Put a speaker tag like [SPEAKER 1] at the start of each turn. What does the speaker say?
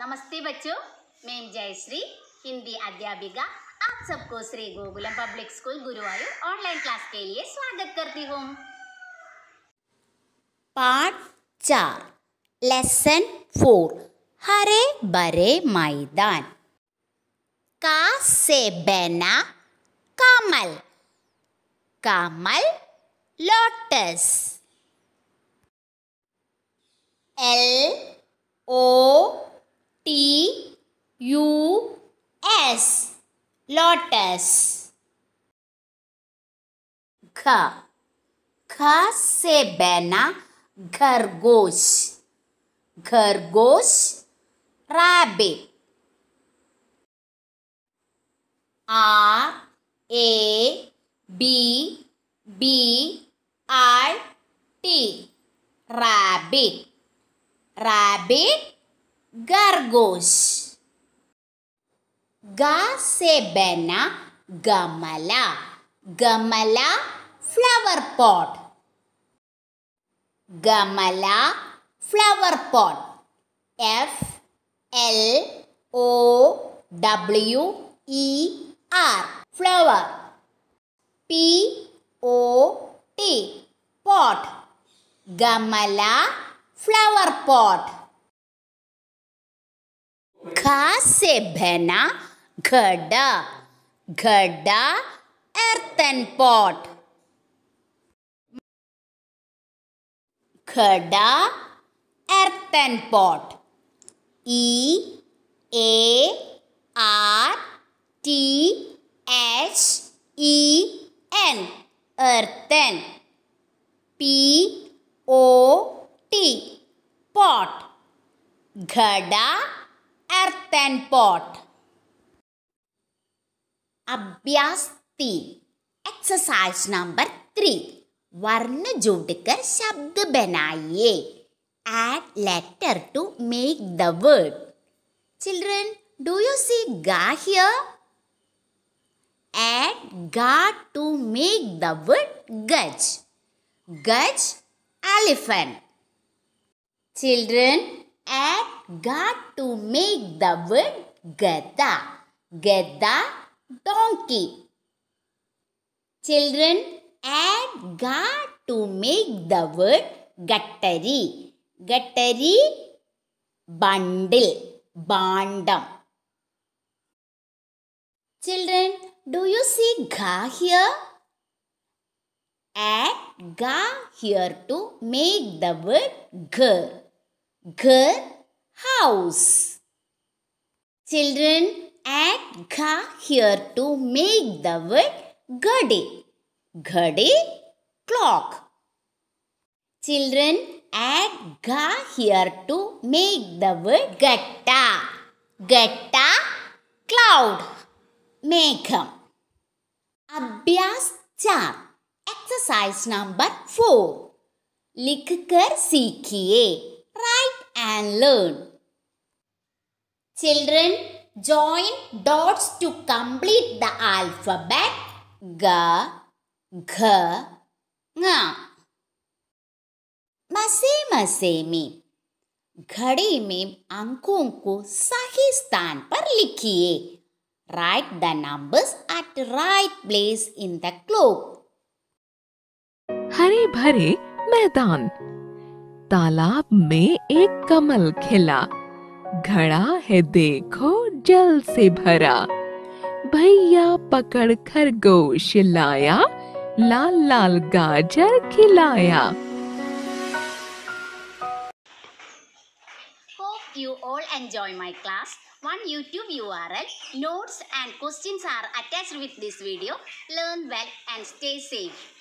[SPEAKER 1] नमस्ते बच्चों मैं जयश्री हिंदी अध्यापिका आप सबको Shri Gokulam public school Guruvayur online class के लिए स्वागत करती हूँ पार्ट चार लेसन फोर हरे भरे मैदान का से बना कमल कमल lotus L O T U S lotus घ घ से बना खरगोश खरगोश rabbit R A B B I T rabbit rabbit gargosh. Ga se gamala. Gamala flower pot. Gamala flower pot. F L O W E R flower. P O T pot. Gamala flower pot. खा से भेना घडा घडा earthen pot घडा earthen pot E A R T H E N earthen P O T pot घडा तैन pot अभ्यास तीन एक्सरसाइज नंबर थ्री वर्ण जोड़कर शब्द बनाइए add letter to make the word children do you see गा हियर एड गा टू मेक द वर्ड गज गज elephant children add got to make the word gada. Gada, donkey. Children, add got to make the word gattari. Gattari, bundle, bandam. Children, do you see ga here? Add ga here to make the word ghar. Ghar house. Children, add ga here to make the word gade. Gade, clock. Children, add ga here to make the word gatta. Gatta, cloud, megham. Abhyas char. Exercise number 4. लिखकर सीखिए and learn. Children, join dots to complete the alphabet G, G, Nga. मसे मसे में घड़े में अंकों को सही स्थान पर लिखिए write the numbers at right place in the clock हरे भरे मैदान तालाब में एक कमल खिला घड़ा है देखो जल से भरा भैया पकड़ खरगोश लाया लाल लाल गाजर खिलाया you all enjoy my class. One YouTube URL, notes and questions are attached with this video. Learn well and stay safe.